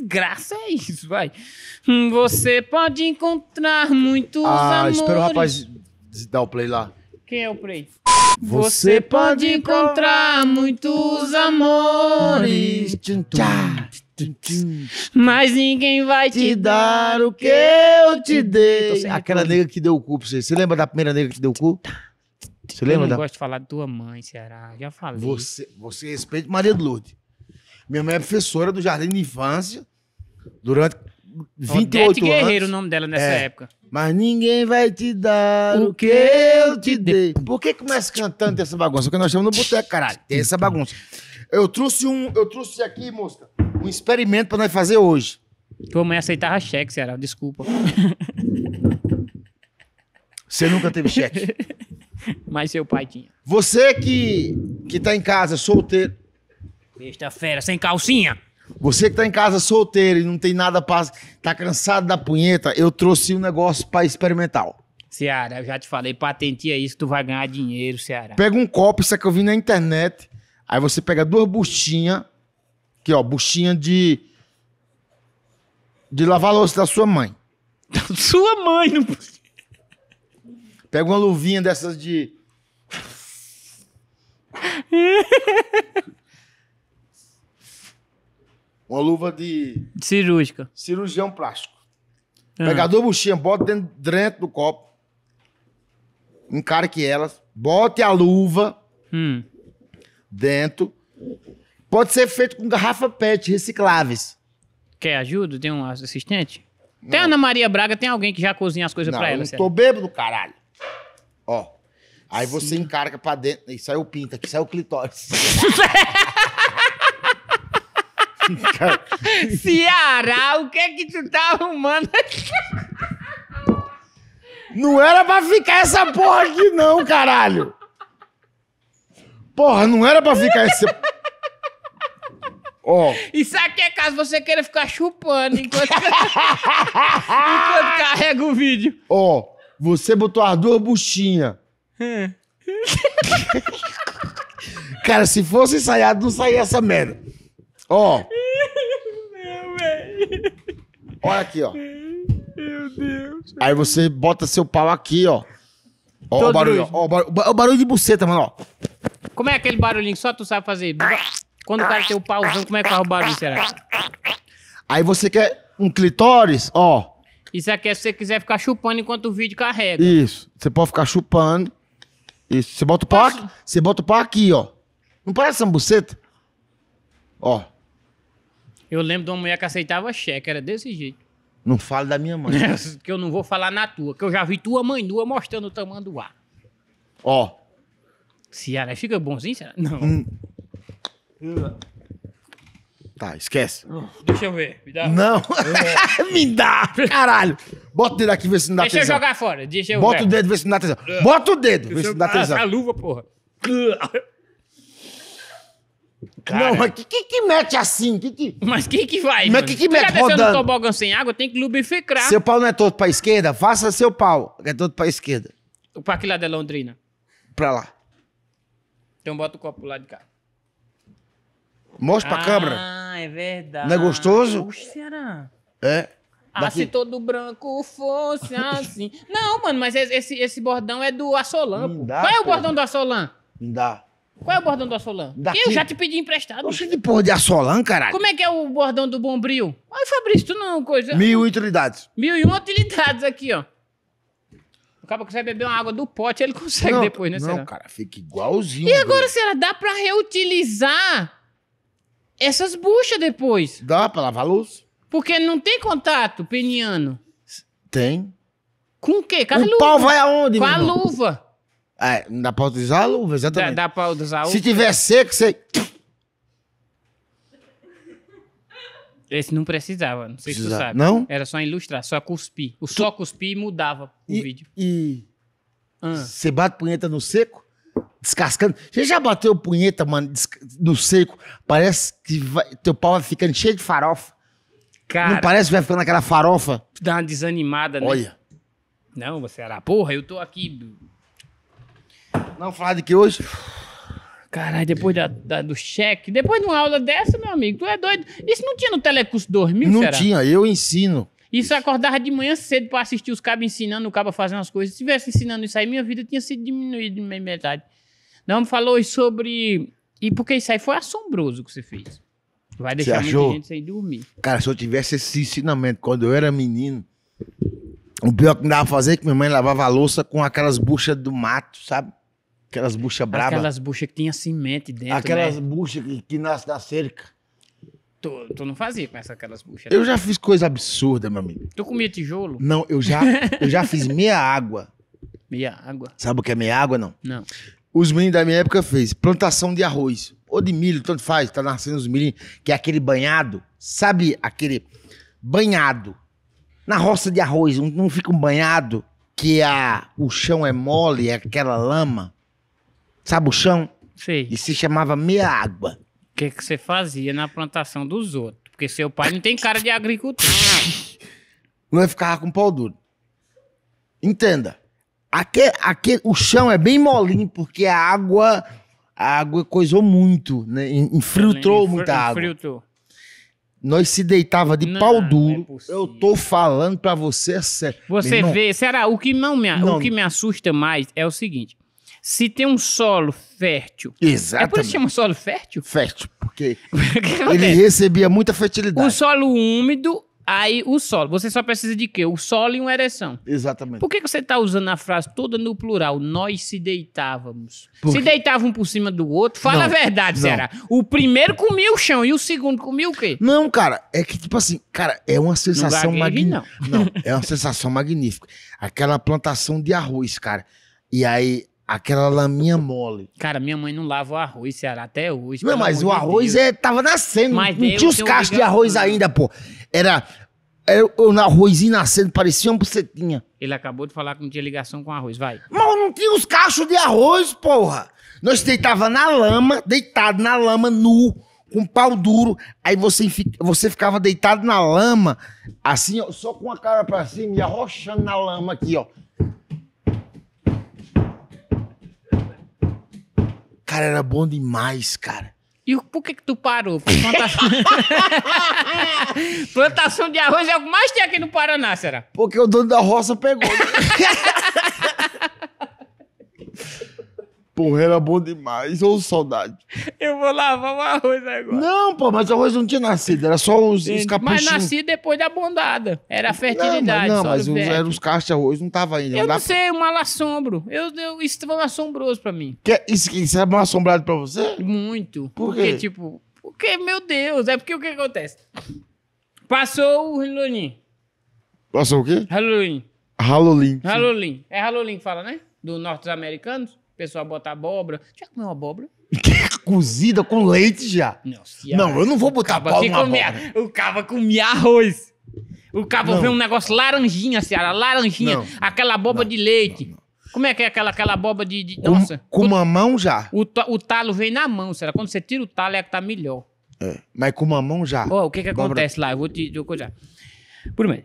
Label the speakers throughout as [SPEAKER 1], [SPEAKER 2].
[SPEAKER 1] desgraça é isso, vai. Hum, você pode encontrar muitos ah, amores. espera o rapaz
[SPEAKER 2] dar o play lá.
[SPEAKER 1] Quem é o play?
[SPEAKER 2] Você, pode
[SPEAKER 1] encontrar muitos amores. Mas ninguém vai te, te dar o que eu te dei.
[SPEAKER 2] aquela nega que deu o cu pra você. Você lembra da primeira nega que deu o cu? Você lembra eu não da...
[SPEAKER 1] gosto de falar da tua mãe,
[SPEAKER 2] Ceará. Já falei. Você, você respeita Maria do Lourdes. Minha mãe é professora do Jardim de Infância durante 28 Odete anos. Guerreiro o nome dela nessa é. época. Mas ninguém vai te dar o, o que eu te dei. Por que começa cantando essa bagunça? Porque nós estamos no boteco, caralho. Tem essa bagunça. Eu trouxe um, eu trouxe aqui, mosca, um experimento
[SPEAKER 1] para nós fazer hoje. Tua mãe aceitava cheque, senhora. desculpa. Você nunca teve cheque. Mas seu pai tinha. Você
[SPEAKER 2] que, que tá em casa, solteiro,
[SPEAKER 1] Besta fera, sem calcinha.
[SPEAKER 2] Você que tá em casa solteiro e não tem nada pra. tá cansado da punheta, eu trouxe um negócio pra experimentar.
[SPEAKER 1] Ceará, eu já te falei, patenteia isso, tu vai ganhar dinheiro, Ceará.
[SPEAKER 2] Pega um copo, isso é que eu vi na internet. Aí você pega duas buchinhas, aqui ó, buchinha de. de lavar louça da sua mãe. Da sua mãe, não. Pega uma luvinha dessas de. Uma luva de. Cirúrgica. Cirurgião plástico. Uhum. Ah. Pega bota dentro, dentro do copo. Encarque elas. Bote a luva hum. dentro. Pode ser feito com garrafa PET recicláveis.
[SPEAKER 1] Quer ajuda? Tem um assistente? Não. Tem Ana Maria Braga, tem alguém que já cozinha as coisas não, pra ela. Eu não tô bêbado, caralho. Ó. Aí você encarca encarga pra dentro. é o
[SPEAKER 2] pinta, que o clitóris.
[SPEAKER 1] Ceará, o que é que tu tá arrumando aqui?
[SPEAKER 2] Não era pra ficar essa porra aqui, não, caralho! Porra, não era pra ficar esse. Ó. Oh.
[SPEAKER 1] Isso aqui é caso você queira ficar chupando enquanto, enquanto
[SPEAKER 2] carrega o vídeo. Ó, oh, você botou as duas buchinhas. Hum. Cara, se fosse ensaiado, não saía essa merda. Ó. Oh. Olha aqui, ó. Meu Deus. Aí você bota seu pau aqui, ó. Ó Todo o barulho, ó, ó. o barulho, de buceta, mano, ó.
[SPEAKER 1] Como é aquele barulhinho que só tu sabe fazer? Quando o cara tem o pauzão, como é que faz o barulho, será?
[SPEAKER 2] Aí você quer um clitóris, ó.
[SPEAKER 1] Isso aqui é se você quiser ficar chupando enquanto o vídeo carrega.
[SPEAKER 2] Isso. Você pode ficar chupando. Isso. Você bota o pau aqui. Você bota o pau aqui, ó. Não parece uma buceta? Ó.
[SPEAKER 1] Eu lembro de uma mulher que aceitava cheque, era desse jeito.
[SPEAKER 2] Não fale da minha mãe.
[SPEAKER 1] que eu não vou falar na tua, que eu já vi tua mãe nua mostrando o tamanho do ar. Ó. Ceará, fica bonzinho, assim, Ceará? Não. Hum.
[SPEAKER 2] Tá, esquece.
[SPEAKER 1] Deixa eu ver. Me dá. Não.
[SPEAKER 2] me dá, caralho. Bota o dedo aqui, vê se não dá Deixa tesão. eu jogar
[SPEAKER 1] fora. Deixa eu Bota ver. o dedo,
[SPEAKER 2] vê se não dá tesão. Bota o dedo, vê se não dá tesão. A
[SPEAKER 1] luva, porra. Cara. Não, mas que, que, que mete assim? Que, que... Mas quem que vai? Mas mano? que que mete tá rodando? Se tobogã sem água, tem que lubrificar. Seu
[SPEAKER 2] pau não é todo pra esquerda? Faça seu pau, é todo pra esquerda.
[SPEAKER 1] Pra que lado é Londrina? Pra lá. Então bota o copo pro lado de cá.
[SPEAKER 2] Mostra ah, pra câmera.
[SPEAKER 1] Ah, é verdade. Não é gostoso? Puxa, era. É. Ah, se todo branco fosse assim. não, mano, mas esse, esse bordão é do Assolan. Qual é o bordão do Assolan? Me dá. Qual é o bordão do Assolan? Daqui... Eu já te pedi emprestado. Oxe, de porra
[SPEAKER 2] de Assolan, caralho. Como
[SPEAKER 1] é que é o bordão do Bombril? Ai, Fabrício, tu não coisa... Mil e utilidades. Mil e uma utilidades aqui, ó. O cara consegue beber uma água do pote, ele consegue não, depois, né, Não, será? cara,
[SPEAKER 2] fica igualzinho.
[SPEAKER 1] E agora, dele. será? Dá pra reutilizar essas buchas depois? Dá pra lavar luz. Porque não tem contato peniano. Tem. Com o quê? Com a o luva. pau vai aonde, Com a luva.
[SPEAKER 2] É, não dá pra usar a luva, exatamente. Dá, dá pra usar a luva. Se tiver seco, você.
[SPEAKER 1] Esse não precisava, não sei se tu sabe. Não? Era só ilustrar, só cuspir. O só cuspir mudava o E- vídeo.
[SPEAKER 2] E Ah. você bate punheta no seco, descascando. Você já bateu punheta, mano, no seco? Parece que vai- teu pau vai ficando cheio de farofa. Não parece que vai ficando aquela farofa?
[SPEAKER 1] dá uma desanimada, né? Olha. Não, você era, porra, eu tô aqui não, falar de que hoje. Caralho, depois da, da- do cheque, depois de uma aula dessa, meu amigo, tu é doido. Isso não tinha no Telecurso 2000, Não será? tinha,
[SPEAKER 2] eu ensino.
[SPEAKER 1] Isso eu acordava de manhã cedo pra assistir os cabos ensinando, o cabo fazendo as coisas. Se tivesse ensinando isso aí, minha vida tinha sido diminuída de metade. Não, falou hoje sobre... E porque isso aí foi assombroso que você fez. Vai deixar muita achou? gente sem dormir.
[SPEAKER 2] Cara, se eu tivesse esse ensinamento quando eu era menino, o pior que me dava fazer é que minha mãe lavava a louça com aquelas buchas do mato, sabe? Aquelas buchas bravas. Aquelas
[SPEAKER 1] buchas que tinha semente dentro. Aquelas né? buchas que, que nasce da cerca. Tu, tu não fazia com essa, aquelas buchas. Né? Eu né? já fiz
[SPEAKER 2] coisa absurda, meu amigo.
[SPEAKER 1] Tu comia tijolo? Não,
[SPEAKER 2] eu já, eu já fiz meia água.
[SPEAKER 1] Meia água?
[SPEAKER 2] Sabe o que é meia água, não? Não. Os meninos da minha época fez plantação de arroz. Ou de milho, tanto faz. Tá nascendo os milho, que é aquele banhado. Sabe aquele banhado? Na roça de arroz, não fica um banhado que a, o chão é mole, é aquela lama sabuchão.
[SPEAKER 1] Sei. E se chamava meia água. O é que, você fazia na plantação dos outros? Porque seu pai não tem cara de agricultor.
[SPEAKER 2] Não ficar com pau duro. Entenda. Aqui, aqui, o chão é bem molinho, porque a água, a água coisou muito, né? Infiltrou Infr muita água. Nós se deitava de não, pau é duro. É eu tô falando pra você é sério. Você vê,
[SPEAKER 1] será? O que não me, não. o que me assusta mais é o seguinte: se tem um solo fértil. Exato. É por isso que chama solo fértil? Fértil, porque, porque ele
[SPEAKER 2] recebia muita fertilidade. O
[SPEAKER 1] solo úmido, aí o solo. Você só precisa de quê? O solo e uma ereção. Exatamente. Por que, que você está usando a frase toda no plural? Nós se deitávamos. Por... Se deitavam um por cima do outro. Fala não, a verdade, Zera. O primeiro comia o chão e o segundo comia o quê? Não, cara. É que, tipo assim, cara, é uma sensação magnífica. Não. não, é uma
[SPEAKER 2] sensação magnífica. Aquela plantação de arroz, cara. E aí, Aquela laminha mole.
[SPEAKER 1] Cara, minha mãe não lava o arroz, Ceará, até hoje. Não, mas o arroz é, tava nascendo. Mas não tinha os cachos de arroz ainda,
[SPEAKER 2] pô. Era, era o arrozinho nascendo, parecia uma bucetinha.
[SPEAKER 1] Ele acabou de falar que não tinha ligação com arroz, vai.
[SPEAKER 2] Mas não tinha os cachos de arroz, porra. Nós deitava na lama, deitado na lama, nu, com pau duro. Aí você, você ficava deitado na lama, assim, ó, só com a cara pra cima e arrochando na lama aqui, ó. Cara, era
[SPEAKER 1] bom demais, cara. E por que, que tu parou? Plantação... plantação de arroz é o que mais tem aqui no Paraná, será? Porque o
[SPEAKER 2] dono da roça
[SPEAKER 1] pegou. Né?
[SPEAKER 2] Porra, era bom demais. Ô, saudade.
[SPEAKER 1] Eu vou lavar o arroz agora. Não,
[SPEAKER 2] pô, mas o arroz não tinha nascido, era só os, os capuchinhos. Mas nasci
[SPEAKER 1] depois da bondada. Era a fertilidade. Não, mas, não, mas os, eram
[SPEAKER 2] os castos de arroz, não tava ainda. Eu não, não sei,
[SPEAKER 1] pra... um mal assombro. Eu, eu, isso foi um assombroso pra mim.
[SPEAKER 2] Que, isso, isso é mal assombrado pra você? Muito. Por quê? Porque,
[SPEAKER 1] tipo, porque, meu Deus, é porque o que acontece? Passou o Halloween.
[SPEAKER 2] Passou o quê? Halloween. Halloween. Halloween.
[SPEAKER 1] É Halloween que fala, né? Dos norte americanos pessoal bota abóbora. Já comeu abóbora?
[SPEAKER 2] Cozida com leite já. Não, não eu não vou botar abóbora. Comia,
[SPEAKER 1] o cava comia arroz. O cava vê um negócio laranjinha, Ceará, laranjinha. Não, aquela abóbora de leite. Como é que é aquela, aquela boba de, de. nossa.
[SPEAKER 2] Com, uma mão mamão já?
[SPEAKER 1] O, o talo vem na mão, será? Quando você tira o talo é que tá melhor.
[SPEAKER 2] É, mas com mamão já. oh, o que que acontece
[SPEAKER 1] lá? Eu vou te. Eu vou te... Primeiro,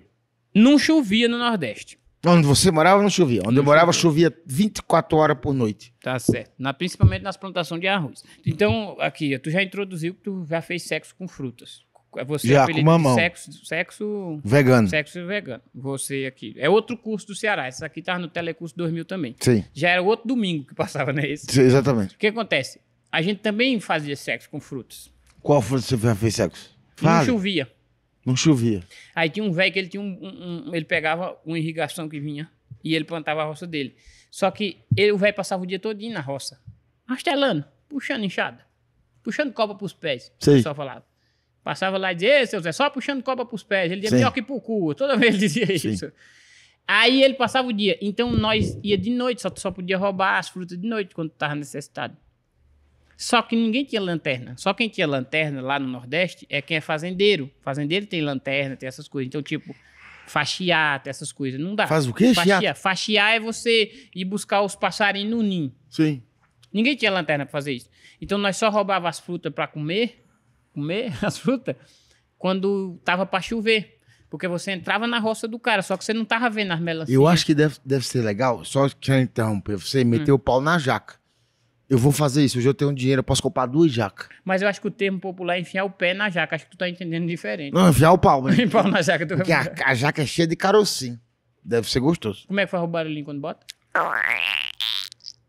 [SPEAKER 1] não chovia no Nordeste.
[SPEAKER 2] Onde você morava não chovia. Onde não eu morava chovia. chovia 24 horas por noite.
[SPEAKER 1] Tá certo. Na, principalmente nas plantações de arroz. Então, aqui, tu já introduziu que tu já fez sexo com frutas. É você já, com mamão. Sexo, sexo... Vegano. Sexo vegano. Você aqui. É outro curso do Ceará. Esse aqui tava tá no Telecurso 2000 também. Sim. Já era outro domingo que passava, né? Sim, exatamente. O que acontece? A gente também fazia sexo com frutas. Qual
[SPEAKER 2] fruta você já fez sexo? Fale. Não chovia. Não chovia.
[SPEAKER 1] Aí tinha um velho que ele tinha um, um, um, Ele pegava uma irrigação que vinha e ele plantava a roça dele. Só que ele, o velho passava o dia todo na roça, rastelando, puxando enxada, puxando copa para os pés. Sei. O pessoal falava. Passava lá e dizia, seu Zé, só puxando copa para os pés. Ele dizia, melhor pior que pro cu. Toda vez ele dizia Sim. isso. Aí ele passava o dia. Então nós ia de noite, só, só podia roubar as frutas de noite quando estava necessitado. Só que ninguém tinha lanterna. Só quem tinha lanterna lá no Nordeste é quem é fazendeiro. Fazendeiro tem lanterna, tem essas coisas. Então, tipo, tem essas coisas. Não dá. Faz o quê? Faxiar. Faxiar é você ir buscar os passarinhos no ninho. Sim. Ninguém tinha lanterna para fazer isso. Então, nós só roubava as frutas para comer, comer as frutas, quando tava para chover. Porque você entrava na roça do cara, só que você não tava vendo as melancias. Eu acho
[SPEAKER 2] que deve, deve ser legal, só que interromper, você meteu hum. o pau na jaca. Eu vou fazer isso, hoje eu tenho dinheiro, eu posso comprar duas jacas.
[SPEAKER 1] Mas eu acho que o termo popular é enfiar o pé na jaca, acho que tu tá entendendo diferente. Não, enfiar
[SPEAKER 2] o pau, né? Enfiar na jaca. Tu Porque a, a, jaca é cheia de carocinho. Deve ser gostoso.
[SPEAKER 1] Como é que faz o barulhinho quando bota?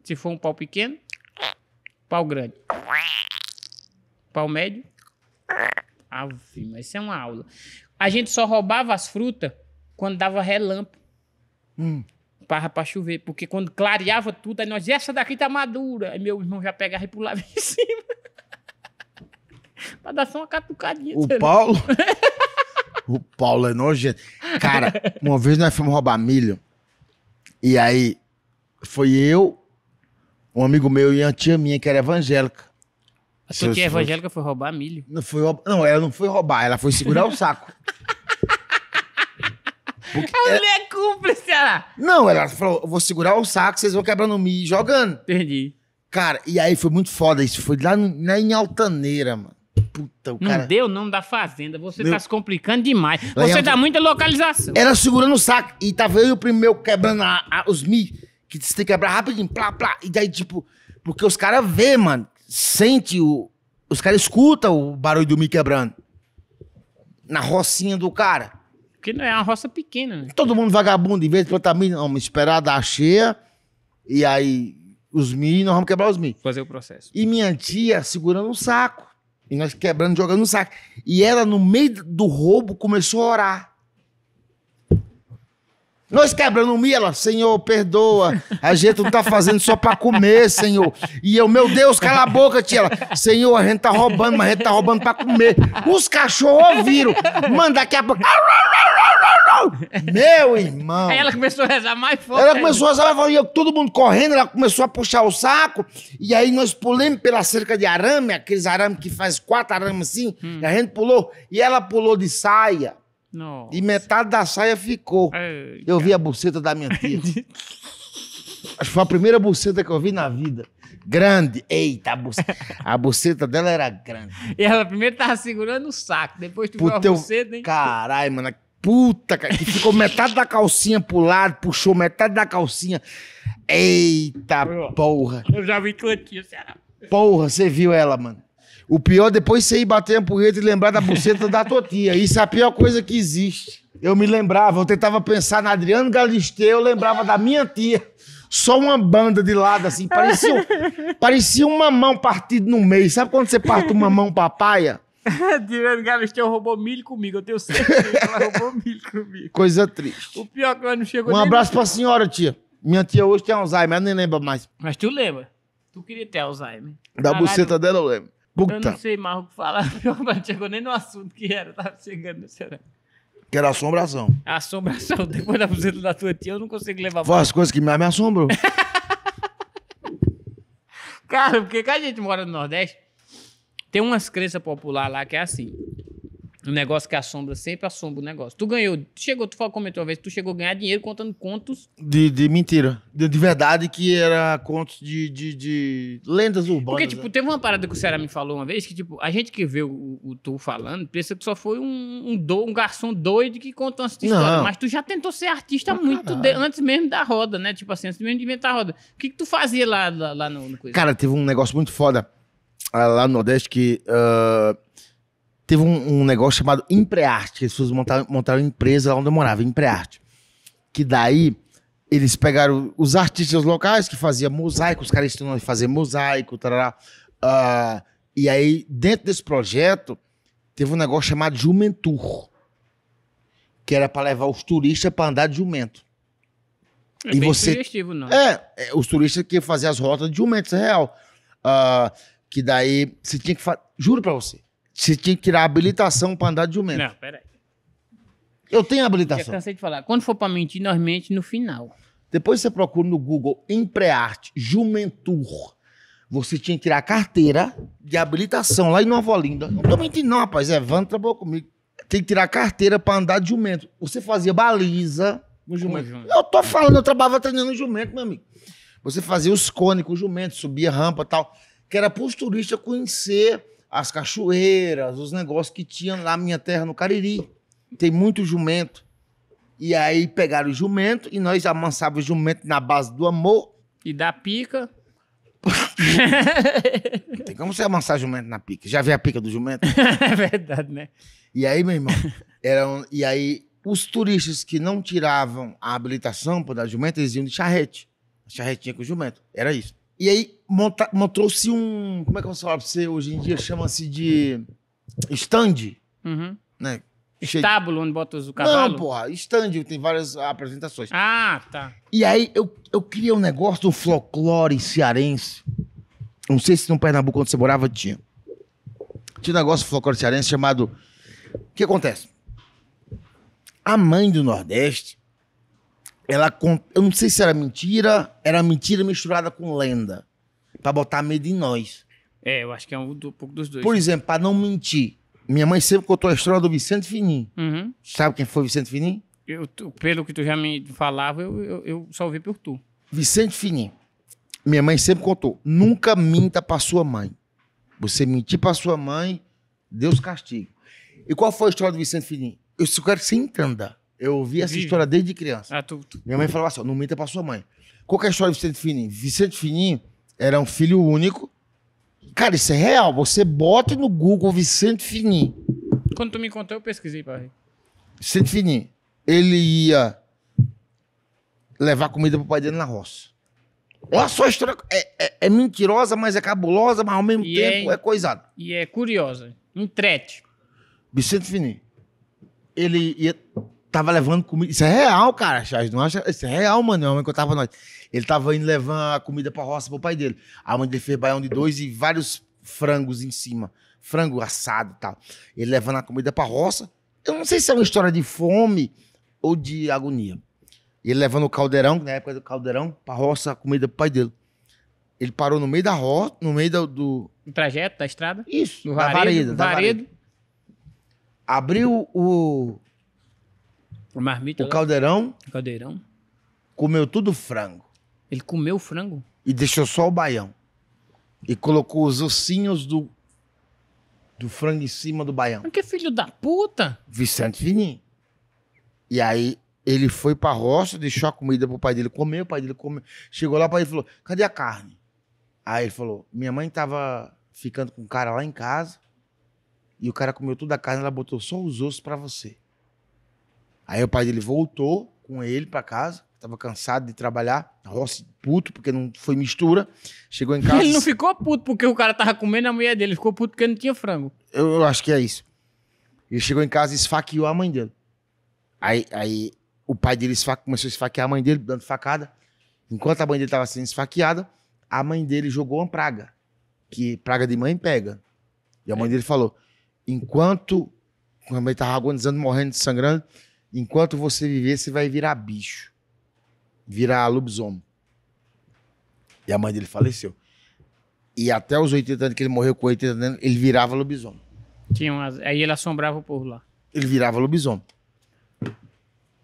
[SPEAKER 1] Se for um pau pequeno, pau grande. Pau médio. Ave, mas isso é uma aula. A gente só roubava as frutas quando dava relâmpago. Hum parra pra chover, porque quando clareava tudo, aí nós, essa daqui tá madura. Aí meu irmão já pegava e pulava em cima. pra dar só uma catucadinha. O Paulo?
[SPEAKER 2] o Paulo é nojento. Cara, uma vez nós fomos roubar milho, e aí foi eu, um amigo meu e uma tia minha que era evangélica. A tia que evangélica foi roubar milho? Não, foi, não, ela não foi roubar, ela foi segurar o saco.
[SPEAKER 1] Porque a é- mulher é cúmplice, ela.
[SPEAKER 2] Não, ela falou: eu vou segurar o saco, vocês vão quebrando o mi jogando. Entendi. Cara, e aí foi muito foda isso. Foi lá, na, em Altaneira, mano. Puta, o não
[SPEAKER 1] deu o nome da fazenda. Você meu... tá se complicando demais. Lá Você dá muita localização. Ela
[SPEAKER 2] segurando o saco. E tava eu e o primeiro quebrando a, a, os mi. Que você tem que quebrar rapidinho. Plá, plá. E daí, tipo... Porque os caras vê, mano. Sente o... Os caras escutam o barulho do mi quebrando.
[SPEAKER 1] Na rocinha do cara. Porque não é uma roça pequena, né?
[SPEAKER 2] Todo mundo vagabundo, em vez de plantar milho, vamos esperar dar cheia, e aí os milhos, nós vamos quebrar os milhos.
[SPEAKER 1] Fazer o processo.
[SPEAKER 2] E minha tia segurando um saco. E nós quebrando, jogando um saco. E ela, no meio do roubo, começou a orar. Nós quebrando o milho, ela, Senhor, perdoa. A gente não tá fazendo só para comer, Senhor. E eu, meu Deus, cala a boca, tia. Ela, Senhor, a gente tá roubando, mas a gente tá roubando para comer. Os cachorros ouviram. Manda aqui a boca. Meu irmão!
[SPEAKER 1] Aí ela começou a rezar mais forte. Ela começou a rezar
[SPEAKER 2] mais forte, e todo mundo correndo, ela começou a puxar o saco, e aí nós pulamos pela cerca de arame, aqueles arames que faz quatro arames assim, hum. a gente pulou, e ela pulou de saia. Nossa. E metade da saia ficou. Ai, eu vi a buceta da minha tia. Acho que foi a primeira buceta que eu vi na vida. Grande. Eita, a, a buceta dela era
[SPEAKER 1] grande. E ela primeiro tava segurando o saco, depois tu Puta, viu a buceta, hein?
[SPEAKER 2] Caralho, mano. Puta, cara, que ficou metade da calcinha pro lado, puxou metade da calcinha. Eita porra.
[SPEAKER 1] Eu já vi tua tia, será?
[SPEAKER 2] Porra, você viu ela, mano. O pior depois você ir bater a porreta e lembrar da buceta da tua tia. Isso é a pior coisa que existe. Eu me lembrava, eu tentava pensar na Adriano Galisteu, eu lembrava da minha tia. Só uma banda de lado, assim, parecia, parecia um mamão partido no meio. Sabe quando você parte um mamão papaya?
[SPEAKER 1] Tirando que a roubou milho comigo, eu tenho certeza que ela roubou
[SPEAKER 2] milho comigo. Coisa triste.
[SPEAKER 1] O pior é que ela não chegou Um nem abraço pra
[SPEAKER 2] senhora, tia. Minha tia hoje tem Alzheimer, ela nem lembra mais. Mas tu lembra?
[SPEAKER 1] Tu queria ter Alzheimer. Da Caralho, buceta
[SPEAKER 2] dela eu lembro. Eu não sei
[SPEAKER 1] mais o que falar, pior que ela não chegou nem no assunto que era, tava chegando, não sei lá.
[SPEAKER 2] assombração.
[SPEAKER 1] assombração depois da buzeta da tua tia, eu não consigo levar Foi as
[SPEAKER 2] coisas que mais me assombram.
[SPEAKER 1] Cara, porque que a gente mora no Nordeste? Tem umas crenças populares lá que é assim. o negócio que assombra sempre assombra o negócio. Tu ganhou, tu chegou, tu falou, comentou uma vez, tu chegou a ganhar dinheiro contando contos.
[SPEAKER 2] De, de mentira. De, de verdade, que era contos de, de, de lendas urbanas. Porque, né? tipo,
[SPEAKER 1] teve uma parada que o Ceará me falou uma vez que, tipo, a gente que vê o, o tu falando, pensa que só foi um, um, do, um garçom doido que conta uma história. Não. Mas tu já tentou ser artista ah, muito de, antes mesmo da roda, né? Tipo assim, antes mesmo de inventar a roda. O que, que tu fazia lá, lá, lá no, no coisa? Cara,
[SPEAKER 2] teve um negócio muito foda ah, lá no Nordeste que uh, teve um, um, negócio chamado Emprearte, que as pessoas montaram, montaram empresa lá onde eu morava, Emprearte. Que daí eles pegaram os artistas locais que faziam mosaico, os caras estão fazer mosaico, tarará. Uh, e aí, dentro desse projeto, teve um negócio chamado Jumentur, que era para levar os turistas para andar de jumento.
[SPEAKER 1] É e bem você... sugestivo, não. É,
[SPEAKER 2] é os turistas que faziam as rotas de jumento, isso é real. Uh, que daí você tinha que. fazer. Juro pra você. Você tinha que tirar a habilitação pra andar de jumento. Não, peraí. Eu tenho habilitação. Eu
[SPEAKER 1] cansei de falar. Quando for pra mentir, nós mente no final.
[SPEAKER 2] Depois você procura no Google Emprearte, Jumentur. Você tinha que tirar a carteira de habilitação lá em Nova Olinda. Não tô mentindo, não, rapaz. van trabalhou comigo. Tem que tirar a carteira pra andar de jumento. Você fazia baliza no jumento. jumento. Eu tô falando, eu trabalhava treinando jumento, meu amigo. Você fazia os cones com o jumento, subia rampa e tal que era para os turistas conhecer as cachoeiras, os negócios que tinha lá na minha terra, no Cariri. Tem muito jumento. E aí pegaram o jumento e nós amansávamos o jumento na base do amor. E da pica. tem como você amansar jumento na pica? Já vi a pica do jumento? é verdade, né? E aí, meu irmão, eram, e aí os turistas que não tiravam a habilitação para dar jumento, eles iam de charrete. Charretinha com jumento. Era isso. E aí montou-se um. Como é que eu falar pra você hoje em dia? Chama-se de stand. Uhum. Né? Estábulo, onde bota o cavalo? Não, porra. Stand, tem várias apresentações. Ah, tá. E aí eu, eu criei um negócio do um folclore cearense. Não sei se no Pernambuco, onde você morava, tinha. Tinha um negócio do folclore cearense chamado... O que acontece? A mãe do Nordeste ela eu não sei se era mentira, era mentira misturada com lenda, para botar medo em nós.
[SPEAKER 1] É, eu acho que é um, do, um pouco dos dois. Por exemplo,
[SPEAKER 2] para não mentir, minha mãe sempre contou a história do Vicente Finim. Uhum. Sabe quem foi Vicente Finim?
[SPEAKER 1] Eu, pelo que tu já me falava, eu, eu, eu só ouvi por tu.
[SPEAKER 2] Vicente Finim. Minha mãe sempre contou: nunca minta para sua mãe. Você mentir para sua mãe, Deus castiga. E qual foi a história do Vicente Finim? Eu só quero que você entenda. Eu ouvi essa história desde criança. Ah, tu, tu. Minha mãe falava assim: não minta pra sua mãe. Qual que é a história do Vicente Fininho? Vicente Fininho era um filho único. Cara, isso é real. Você bota no Google Vicente Fininho.
[SPEAKER 1] Quando tu me contou, eu pesquisei, pai.
[SPEAKER 2] Vicente Fininho. Ele ia levar comida pro pai dele na roça. Olha só a história. É, é, é mentirosa, mas é cabulosa, mas ao mesmo
[SPEAKER 1] e tempo é, é coisada. E é curiosa. Entrete.
[SPEAKER 2] Vicente Fininho. Ele ia tava levando comida. Isso é real, cara, Charles. Não acha? Isso é real, mano. A é mãe eu tava nós. Ele tava indo levando a comida pra roça pro pai dele. A mãe dele fez baião de dois e vários frangos em cima. Frango assado e tal. Ele levando a comida pra roça. Eu não sei se é uma história de fome ou de agonia. Ele levando o caldeirão, na época do caldeirão, pra roça a comida pro pai dele. Ele parou no meio da roça, no meio do. do...
[SPEAKER 1] No trajeto da estrada? Isso, no varedo, vareda. Varedo.
[SPEAKER 2] Abriu o, Marmita. O lá. Né? caldeirão? Caldeirão. Comeu tudo frango. Ele comeu o frango? E deixou só o baião. E colocou os ossinhos do, do frango em cima do baião.
[SPEAKER 1] Mas que filho da puta!
[SPEAKER 2] Vicente Fininho. E aí ele foi pra roça, deixou a comida pro pai dele comer, o pai dele comeu. Chegou lá, o pai dele falou: cadê a carne? Aí ele falou: minha mãe tava ficando com o cara lá em casa. E o cara comeu toda a carne, ela botou só os ossos para você. Aí o pai dele voltou com ele para casa, tava cansado de trabalhar, roça puto, porque não foi mistura. Chegou em casa. Ele não
[SPEAKER 1] ficou puto porque o cara tava comendo a mulher dele, ele ficou puto porque não tinha frango.
[SPEAKER 2] Eu, eu acho que é isso. Ele chegou em casa e esfaqueou a mãe dele. Aí, aí o pai dele começou a esfaquear a mãe dele, dando facada. Enquanto a mãe dele estava sendo esfaqueada, a mãe dele jogou uma praga. Que praga de mãe pega. E a mãe é. dele falou: enquanto a mãe estava agonizando, morrendo, sangrando, Enquanto você viver, você vai virar bicho. Virar lobisomem. E a mãe dele faleceu. E até os 80 anos, que ele morreu com 80 anos, ele virava lobisomem.
[SPEAKER 1] Tinha Aí ele assombrava o povo lá.
[SPEAKER 2] Ele virava lobisomem.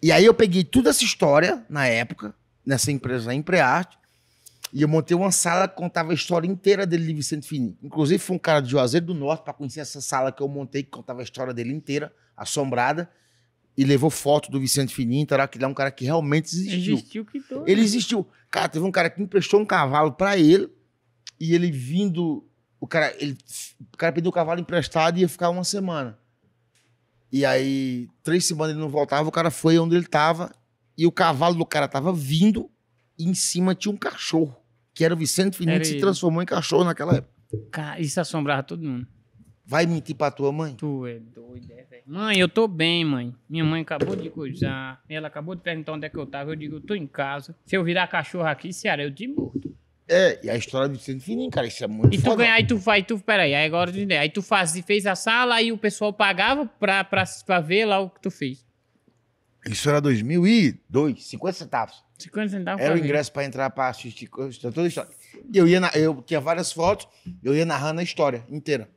[SPEAKER 2] E aí eu peguei toda essa história, na época, nessa empresa, na Emprearte, e eu montei uma sala que contava a história inteira dele de Vicente Fininho. Inclusive, foi um cara de Juazeiro do Norte para conhecer essa sala que eu montei, que contava a história dele inteira, assombrada e levou foto do Vicente Fininho, era que é um cara que realmente existiu. Existiu que todo. Ele existiu. Cara, teve um cara que emprestou um cavalo para ele e ele vindo, o cara, ele, o cara pediu o cavalo emprestado e ia ficar uma semana. E aí, três semanas ele não voltava, o cara foi onde ele tava e o cavalo do cara tava vindo e em cima tinha um cachorro, que era o Vicente Fininho, que se transformou em cachorro naquela época. Cara,
[SPEAKER 1] isso assombrava todo mundo. Vai mentir pra tua mãe? Tu é doida, é, velho. Mãe, eu tô bem, mãe. Minha mãe acabou de coisar. Ela acabou de perguntar onde é que eu tava. Eu digo, eu tô em casa. Se eu virar cachorro aqui, Ceará, eu te morto.
[SPEAKER 2] É, e a história do Vicente Fininho, cara, isso é muito E tu foda. ganhar,
[SPEAKER 1] e tu faz, tu, peraí, aí agora de Aí tu faz, fez a sala, aí o pessoal pagava pra, pra, pra ver lá o que tu fez.
[SPEAKER 2] Isso era 2002, 50 centavos.
[SPEAKER 1] 50 centavos Era o ver. ingresso
[SPEAKER 2] pra entrar pra assistir toda a história. E eu ia, na- eu tinha várias fotos, eu ia narrando a história inteira.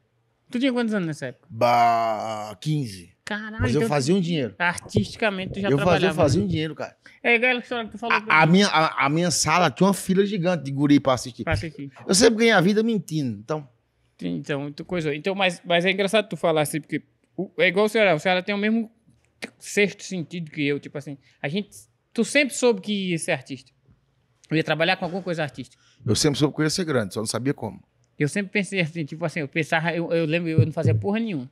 [SPEAKER 1] Tu tinha quantos anos nessa época?
[SPEAKER 2] Bah, 15.
[SPEAKER 1] Caralho. Mas eu então fazia um dinheiro. Artisticamente, tu já eu trabalhava. Fazia, eu fazia um dinheiro, cara. É igual a história que tu falou. A, a minha,
[SPEAKER 2] a, a, minha sala tinha uma fila gigante de guri pra assistir. Pra assistir. Eu sempre ganhei a vida mentindo, então...
[SPEAKER 1] Então, muita coisa. Então, mas, mas é engraçado tu falar assim, porque é igual o senhor, O Ceará tem o mesmo sexto sentido que eu, tipo assim. A gente... Tu sempre soube que ia ser artista. Eu ia trabalhar com alguma coisa artística.
[SPEAKER 2] Eu sempre soube que eu ia ser grande, só não sabia como.
[SPEAKER 1] Eu sempre pensei assim, tipo assim, eu pensava, eu, eu lembro, eu não fazia porra nenhuma.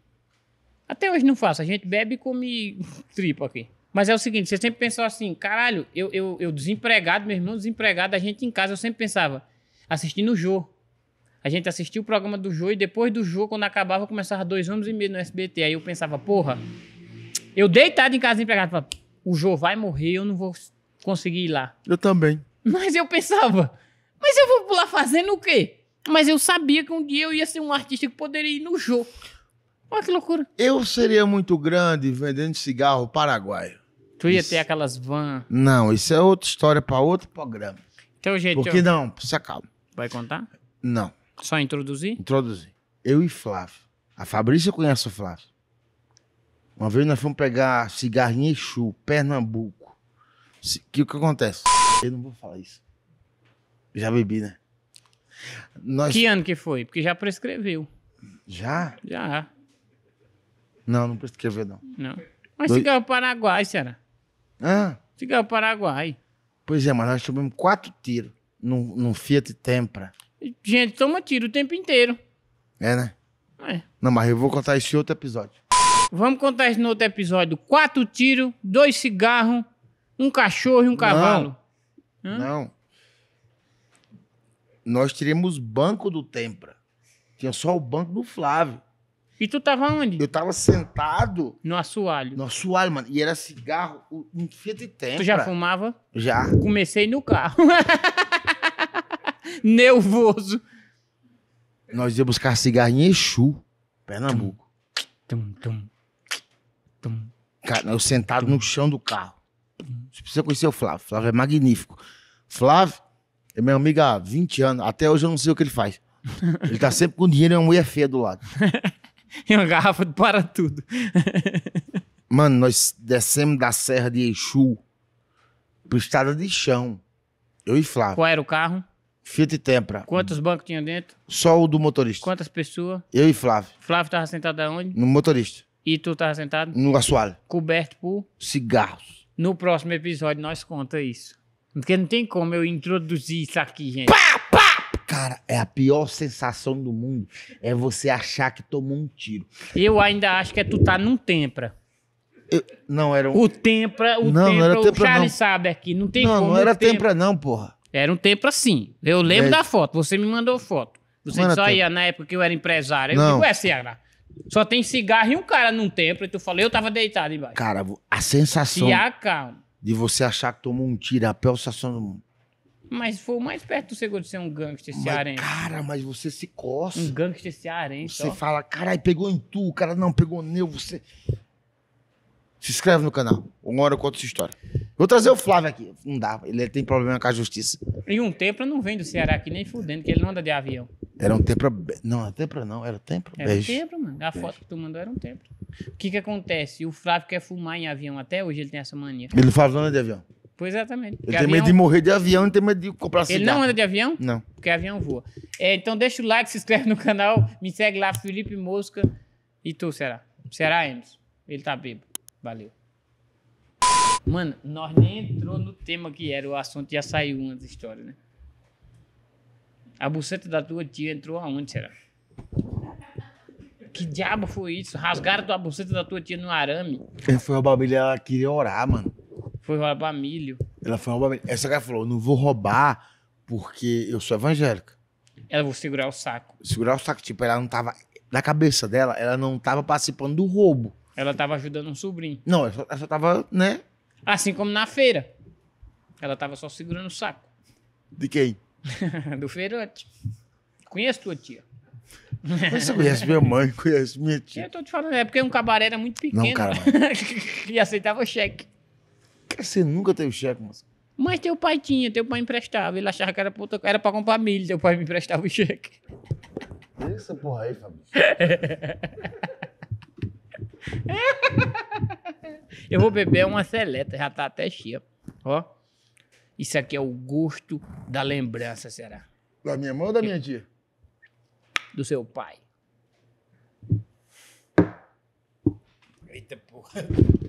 [SPEAKER 1] Até hoje não faço, a gente bebe e come tripa aqui. Mas é o seguinte, você sempre pensou assim, caralho, eu, eu, eu desempregado, meu irmão desempregado, a gente em casa, eu sempre pensava, assistindo o Jô. A gente assistia o programa do Jô e depois do Jô, quando acabava, começava dois anos e meio no SBT. Aí eu pensava, porra, eu deitado em casa desempregado, falava, o Jô vai morrer, eu não vou conseguir ir lá. Eu também. Mas eu pensava, mas eu vou pular fazendo o quê? Mas eu sabia que um dia eu ia ser um artista que poderia ir no jogo. Olha que loucura.
[SPEAKER 2] Eu seria muito grande vendendo cigarro paraguaio. Tu ia isso. ter aquelas van. Não, isso é outra história para outro programa.
[SPEAKER 1] Então, gente. Porque eu... não, se acalma. Vai contar? Não. Só introduzir?
[SPEAKER 2] Introduzir. Eu e Flávio. A Fabrícia conhece o Flávio. Uma vez nós fomos pegar cigarrinho Exu, Pernambuco. O que, que acontece? Eu não vou falar isso. Já bebi, né?
[SPEAKER 1] Nós... Que ano que foi? Porque já prescreveu. Já? Já.
[SPEAKER 2] Não, não prescreveu, não.
[SPEAKER 1] Não. Mas Dois... cigarro Paraguai, será? Ah. Cigarro Paraguai.
[SPEAKER 2] Pois é, mas nós tomamos quatro tiros num, Fiat Tempra.
[SPEAKER 1] Gente, toma tiro o tempo inteiro. É, né? É.
[SPEAKER 2] Não, mas eu vou contar esse outro episódio.
[SPEAKER 1] Vamos contar esse outro episódio. Quatro tiros, dois cigarros, um cachorro e um cavalo. Não, Hã?
[SPEAKER 2] não nós tiramos banco do Tempra. Tinha só o banco do Flávio. E tu tava onde? Eu tava sentado. No assoalho. No assoalho, mano. E era cigarro, um fio de tempo. Tu já fumava? Já. Comecei no carro. Nervoso. Nós ia buscar cigarro em Exu, Pernambuco. Tum, tum, tum, Cara, eu sentado no chão do carro. Você precisa conhecer o Flávio. Flávio é magnífico. Flávio é meu amigo há 20 anos. Até hoje eu não sei o que ele faz. Ele tá sempre com dinheiro e uma mulher feia do lado.
[SPEAKER 1] e uma garrafa de para tudo.
[SPEAKER 2] Mano, nós descemos da Serra de Exu pro estrada de chão. Eu e Flávio. Qual era o carro? Fiat Tempra. Quantos bancos tinha dentro? Só o do motorista. Quantas pessoas? Eu e Flávio.
[SPEAKER 1] Flávio tava sentado aonde?
[SPEAKER 2] No motorista.
[SPEAKER 1] E tu tava sentado? No assoalho. Coberto por?
[SPEAKER 2] Cigarros.
[SPEAKER 1] No próximo episódio nós conta isso. Porque não tem como eu introduzir isso aqui, gente. Pá, pá!
[SPEAKER 2] Cara, é a pior sensação do mundo. É você achar que tomou um tiro.
[SPEAKER 1] Eu ainda acho que é tu tá num tempra.
[SPEAKER 2] Eu, não, era um... O
[SPEAKER 1] tempra, o não, tempra, não era o tempra, não. sabe aqui. Não tem não, como. Não, não era tempra, tempra, não, porra. Era um tempra sim. Eu lembro é... da foto. Você me mandou foto. Você só ia na época que eu era empresário. Eu não. digo, é, Ceará. Só tem cigarro e um cara num templo. E tu falou, eu tava deitado embaixo.
[SPEAKER 2] Cara, a sensação. Se
[SPEAKER 1] acalma
[SPEAKER 2] de você achar que tomou um tiro, a pele só...
[SPEAKER 1] Mas foi o mais perto do segundo de ser um gangster cearense. Cara, mas você se coça. Um gangster cearense. Você ó. fala, caralho,
[SPEAKER 2] pegou em tu, o cara não pegou nele você. Se inscreve no canal. Uma hora eu conto essa história. Vou trazer o Flávio aqui. Não dá, ele é- tem problema com a justiça.
[SPEAKER 1] E um templo não vem do Ceará aqui nem fudendo, que ele não anda de avião.
[SPEAKER 2] Era um templo. Não, era templo não, era templo. Era beijo.
[SPEAKER 1] mano. A beijo. foto que tu mandou era um templo. O que que acontece? O Flávio quer fumar em avião até hoje, ele tem essa mania. Ele fala não é de avião. Pois exatamente. Ele tem avião... medo de morrer
[SPEAKER 2] de avião, ele tem medo de comprar cigarro. Ele não anda de avião? Não.
[SPEAKER 1] Porque avião voa. É, então deixa o like, se inscreve no canal, me segue lá, Felipe Mosca e tu, Ceará. Ceará Emerson. Ele tá bêbado. Valeu. Mano, nós nem entrou no tema que era, o assunto já saiu uma das histórias, né? A buceta da tua tia entrou aonde, será? Que diabo foi isso? Rasgaram tua buceta da tua tia no arame? Foi
[SPEAKER 2] roubar milho, ela queria orar, mano. Foi roubar milho. Ela foi roubar milho. Essa cara falou, não vou roubar porque eu sou evangélica.
[SPEAKER 1] Ela vou segurar o saco.
[SPEAKER 2] Segurar o saco, tipo, ela não tava... Na cabeça dela, ela não tava participando do roubo
[SPEAKER 1] ela tava ajudando um sobrinho.
[SPEAKER 2] Não, ela só, ela só tava, né?
[SPEAKER 1] Assim como na feira. Ela tava só segurando o saco. De quem? Do feirante. Conheço tua tia.
[SPEAKER 2] Você conhece minha mãe, conhece minha tia. Eu
[SPEAKER 1] tô te falando, é porque um cabaré era muito pequeno. Não, cara, e aceitava cheque.
[SPEAKER 2] Quer você nunca teve cheque, moça.
[SPEAKER 1] Mas teu pai tinha, teu pai emprestava. Ele achava que era pra, era pra comprar milho, teu pai me emprestava o cheque.
[SPEAKER 2] Essa porra aí, Fabinho.
[SPEAKER 1] Eu vou beber uma seleta, já tá até cheia. Ó. Isso aqui é o gosto da lembrança, será? Da minha mãe ou da minha tia? Do seu pai. Eita porra.